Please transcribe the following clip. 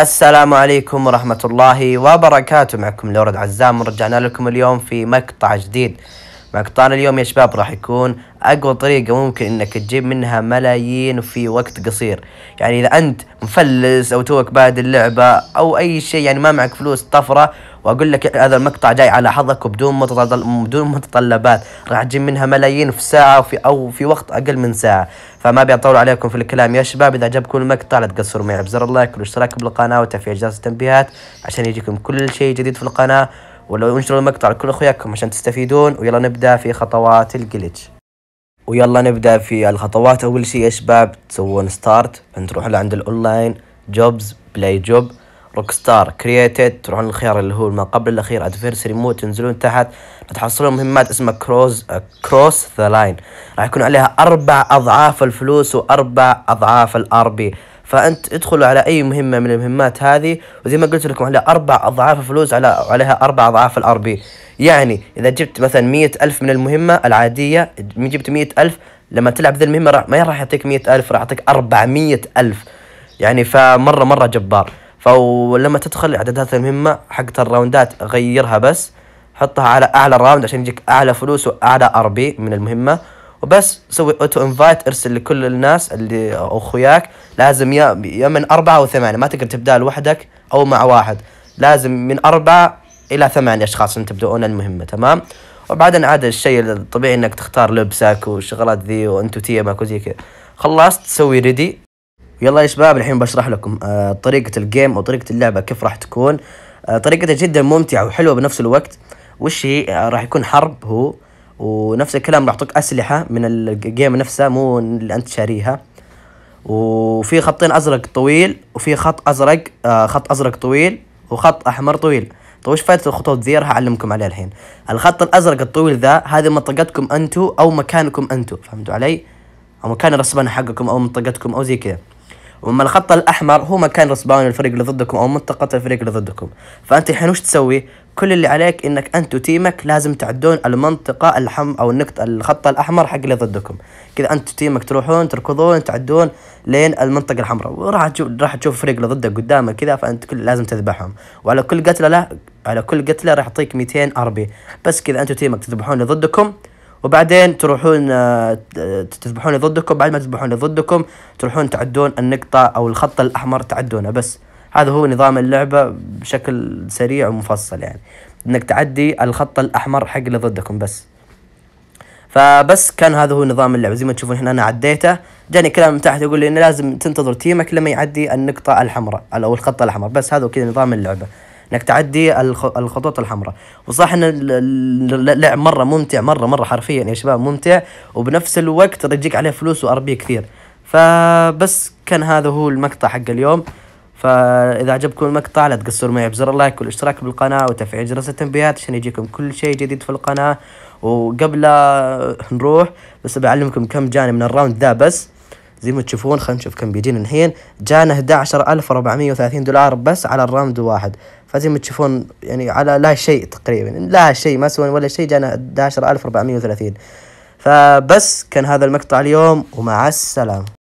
السلام عليكم ورحمة الله وبركاته معكم لورد عزام ورجعنا لكم اليوم في مقطع جديد مقطعنا اليوم يا شباب راح يكون أقوى طريقة ممكن إنك تجيب منها ملايين في وقت قصير يعني إذا أنت مفلس أو توك بادي اللعبة أو أي شيء يعني ما معك فلوس طفرة واقول لك هذا المقطع جاي على حظك وبدون بدون متطلبات راح تجيب منها ملايين في ساعه وفي او في وقت اقل من ساعه فما بيطول عليكم في الكلام يا شباب اذا عجبكم المقطع لا تقصروا معي بزر اللايك والاشتراك بالقناه وتفعيل جرس التنبيهات عشان يجيكم كل شيء جديد في القناه ولو انشروا المقطع لكل اخوياكم عشان تستفيدون ويلا نبدا في خطوات الجلتش ويلا نبدا في الخطوات اول شيء يا شباب تسوون ستارت بنروح لعند الاونلاين جوبز بلاي جوب روك ستار كرييتد تروحون الخيار اللي هو ما قبل الاخير ادفيرسري مود تنزلون تحت تحصلون مهمات اسمها كروز كروس ذا لاين راح يكون عليها اربع اضعاف الفلوس واربع اضعاف الار بي فانت ادخلوا على اي مهمه من المهمات هذه وزي ما قلت لكم على اربع اضعاف الفلوس على عليها اربع اضعاف الار بي يعني اذا جبت مثلا مية الف من المهمه العاديه جبت مية الف لما تلعب ذي المهمه راح ما راح يعطيك مية الف راح يعطيك أربعمية الف يعني فمره مره جبار فلما تدخل اعدادات المهمه حقت الراوندات غيرها بس حطها على اعلى راوند عشان يجيك اعلى فلوس واعلى ار بي من المهمه وبس سوي اوتو انفايت ارسل لكل الناس اللي اخوياك لازم يا يا من اربعه وثمانيه ما تقدر تبدا لوحدك او مع واحد لازم من اربعه الى ثمانيه اشخاص ان تبدؤون المهمه تمام وبعدين عاد الشيء الطبيعي انك تختار لبسك والشغلات ذي وانتو تيمك وزي كذا خلصت تسوي ريدي يلا يا شباب الحين بشرح لكم آه، طريقة الجيم أو طريقة اللعبة كيف راح تكون آه، طريقتها جدا ممتعة وحلوة بنفس الوقت وش هي آه، راح يكون حرب هو ونفس الكلام راح تعطيك أسلحة من الجيم نفسها مو اللي أنت شاريها وفي خطين أزرق طويل وفي خط أزرق خط أزرق طويل وخط أحمر طويل طيب وش فائدة الخطوط ذي راح أعلمكم عليها الحين الخط الأزرق الطويل ذا هذه منطقتكم أنتو أو مكانكم أنتو فهمتوا علي؟ أو مكان الرسبان حقكم أو منطقتكم أو زي كذا وما الخط الاحمر هو مكان رسبان الفريق اللي ضدكم او منطقه الفريق اللي ضدكم فانت الحين وش تسوي كل اللي عليك انك انت وتيمك لازم تعدون المنطقه الحم او النقطه الخط الاحمر حق اللي ضدكم كذا انت وتيمك تروحون تركضون تعدون لين المنطقه الحمراء وراح تشوف راح تشوف فريق اللي ضدك قدامك كذا فانت كل لازم تذبحهم وعلى كل قتله له على كل قتله راح يعطيك 200 اربي بس كذا انت وتيمك تذبحون اللي ضدكم وبعدين تروحون آه، تذبحون ضدكم بعد ما تذبحون ضدكم تروحون تعدون النقطة أو الخط الأحمر تعدونه بس هذا هو نظام اللعبة بشكل سريع ومفصل يعني انك تعدي الخط الاحمر حق اللي ضدكم بس فبس كان هذا هو نظام اللعبة زي ما تشوفون هنا انا عديته جاني كلام من تحت يقول لي انه لازم تنتظر تيمك لما يعدي النقطة الحمراء او الخط الاحمر بس هذا هو كذا نظام اللعبة انك تعدي الخطوط الحمراء وصح ان اللعب مره ممتع مره مره حرفيا يا شباب ممتع وبنفس الوقت يجيك عليه فلوس واربيه كثير فبس كان هذا هو المقطع حق اليوم فاذا عجبكم المقطع لا تقصروا معي بزر اللايك والاشتراك بالقناه وتفعيل جرس التنبيهات عشان يجيكم كل شيء جديد في القناه وقبل نروح بس بعلمكم كم جاني من الراوند ذا بس زي ما تشوفون خلينا نشوف كم بيجينا الحين جانا 11430 دولار بس على الرامد واحد فزي ما تشوفون يعني على لا شيء تقريبا لا شيء ما سوينا ولا شيء جانا 11430 فبس كان هذا المقطع اليوم ومع السلامه